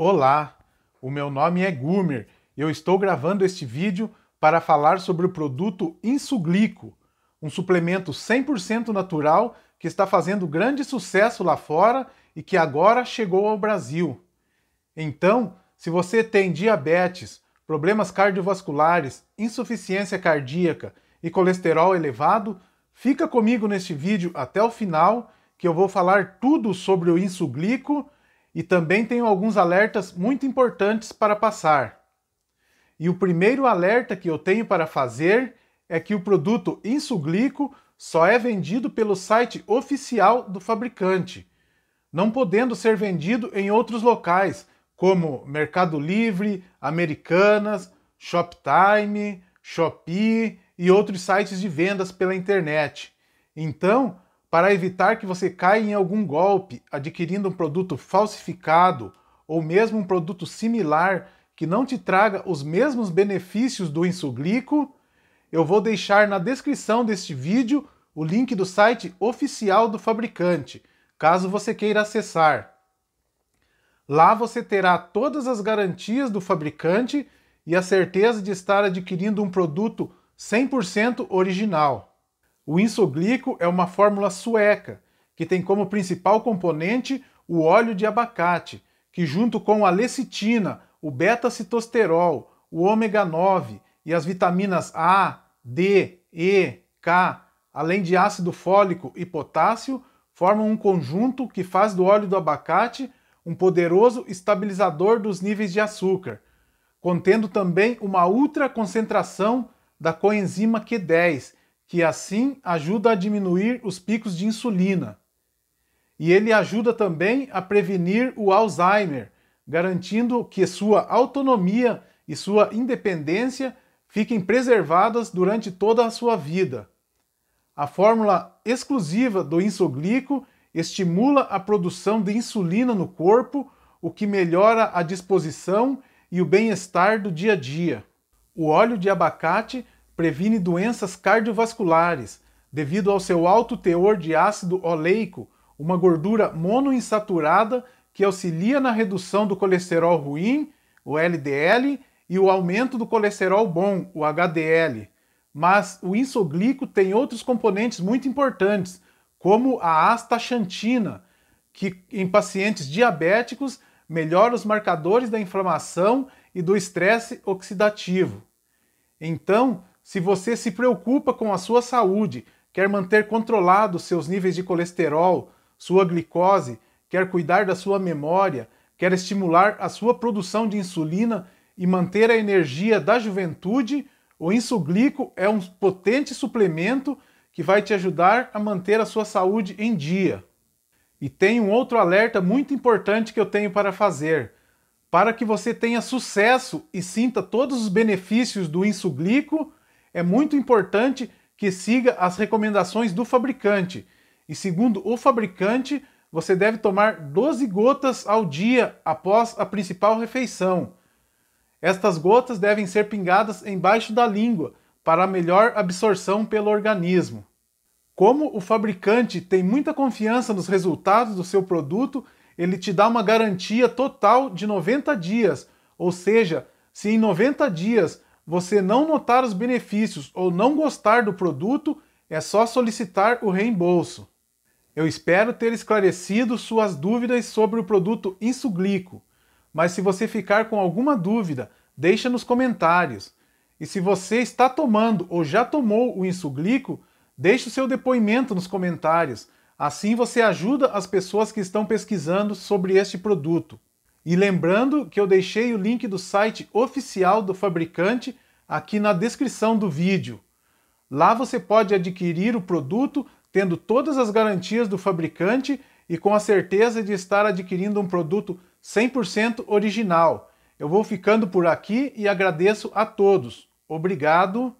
Olá, o meu nome é Gumer. Eu estou gravando este vídeo para falar sobre o produto Insuglico, um suplemento 100% natural que está fazendo grande sucesso lá fora e que agora chegou ao Brasil. Então, se você tem diabetes, problemas cardiovasculares, insuficiência cardíaca e colesterol elevado, fica comigo neste vídeo até o final que eu vou falar tudo sobre o Insuglico e também tenho alguns alertas muito importantes para passar. E o primeiro alerta que eu tenho para fazer é que o produto insuglico só é vendido pelo site oficial do fabricante, não podendo ser vendido em outros locais, como Mercado Livre, Americanas, Shoptime, Shopee e outros sites de vendas pela internet. Então, para evitar que você caia em algum golpe adquirindo um produto falsificado ou mesmo um produto similar que não te traga os mesmos benefícios do insuglico, eu vou deixar na descrição deste vídeo o link do site oficial do fabricante, caso você queira acessar. Lá você terá todas as garantias do fabricante e a certeza de estar adquirindo um produto 100% original. O insoglico é uma fórmula sueca, que tem como principal componente o óleo de abacate, que junto com a lecitina, o beta-citosterol, o ômega 9 e as vitaminas A, D, E, K, além de ácido fólico e potássio, formam um conjunto que faz do óleo do abacate um poderoso estabilizador dos níveis de açúcar, contendo também uma ultra concentração da coenzima Q10, que assim ajuda a diminuir os picos de insulina. E ele ajuda também a prevenir o Alzheimer, garantindo que sua autonomia e sua independência fiquem preservadas durante toda a sua vida. A fórmula exclusiva do insoglico estimula a produção de insulina no corpo, o que melhora a disposição e o bem-estar do dia a dia. O óleo de abacate previne doenças cardiovasculares devido ao seu alto teor de ácido oleico, uma gordura monoinsaturada que auxilia na redução do colesterol ruim, o LDL, e o aumento do colesterol bom, o HDL. Mas o insoglico tem outros componentes muito importantes, como a astaxantina, que em pacientes diabéticos melhora os marcadores da inflamação e do estresse oxidativo. Então, se você se preocupa com a sua saúde, quer manter controlados seus níveis de colesterol, sua glicose, quer cuidar da sua memória, quer estimular a sua produção de insulina e manter a energia da juventude, o insuglico é um potente suplemento que vai te ajudar a manter a sua saúde em dia. E tem um outro alerta muito importante que eu tenho para fazer. Para que você tenha sucesso e sinta todos os benefícios do insuglico, é muito importante que siga as recomendações do fabricante. E segundo o fabricante, você deve tomar 12 gotas ao dia após a principal refeição. Estas gotas devem ser pingadas embaixo da língua para melhor absorção pelo organismo. Como o fabricante tem muita confiança nos resultados do seu produto, ele te dá uma garantia total de 90 dias, ou seja, se em 90 dias você não notar os benefícios ou não gostar do produto, é só solicitar o reembolso. Eu espero ter esclarecido suas dúvidas sobre o produto Insuglico, mas se você ficar com alguma dúvida, deixa nos comentários. E se você está tomando ou já tomou o Insuglico, deixe o seu depoimento nos comentários. Assim você ajuda as pessoas que estão pesquisando sobre este produto. E lembrando que eu deixei o link do site oficial do fabricante aqui na descrição do vídeo. Lá você pode adquirir o produto tendo todas as garantias do fabricante e com a certeza de estar adquirindo um produto 100% original. Eu vou ficando por aqui e agradeço a todos. Obrigado.